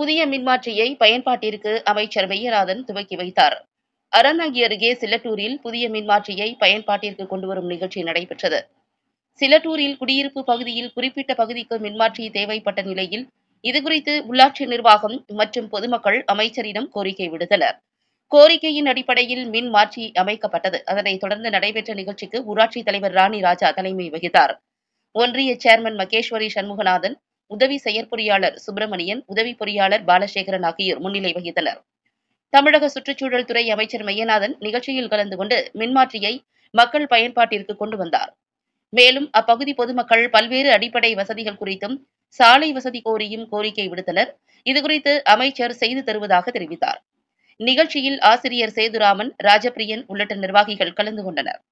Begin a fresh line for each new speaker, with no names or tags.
புதிய மின்மாற்றியை பயன்பாட்டிற்கு அமைச்சர் மெய்யநாதன் துவக்கி வைத்தார் அறநகி அருகே சிலட்டூரில் புதிய மின்மாற்றியை பயன்பாட்டிற்கு கொண்டுவரும் நிகழ்ச்சி நடைபெற்றது சிலட்டூரில் குடியிருப்பு பகுதியில் குறிப்பிட்ட பகுதிக்கு மின்மாற்றி தேவைப்பட்ட நிலையில் இதுகுறித்து உள்ளாட்சி நிர்வாகம் மற்றும் பொதுமக்கள் அமைச்சரிடம் கோரிக்கை விடுத்தனர் கோரிக்கையின் அடிப்படையில் மின் மாற்றி அமைக்கப்பட்டது அதனைத் தொடர்ந்து நடைபெற்ற நிகழ்ச்சிக்கு ஊராட்சி தலைவர் ராணி ராஜா தலைமை வகித்தார் ஒன்றிய சேர்மன் மகேஸ்வரி சண்முகநாதன் உதவி செயற்பொறியாளர் சுப்பிரமணியன் உதவி பொறியாளர் பாலசேகரன் ஆகியோர் முன்னிலை வகித்தனர் தமிழக சுற்றுச்சூழல் துறை அமைச்சர் மையநாதன் நிகழ்ச்சியில் கலந்து கொண்டு மின்மாற்றியை மக்கள் பயன்பாட்டிற்கு கொண்டு வந்தார் மேலும் அப்பகுதி பொதுமக்கள் பல்வேறு அடிப்படை வசதிகள் குறித்தும் சாலை வசதி கோரியும் கோரிக்கை விடுத்தனர் இதுகுறித்து அமைச்சர் செய்து தருவதாக தெரிவித்தார் நிகழ்ச்சியில் ஆசிரியர் சேதுராமன் ராஜபிரியன் உள்ளிட்ட நிர்வாகிகள் கலந்து கொண்டனர்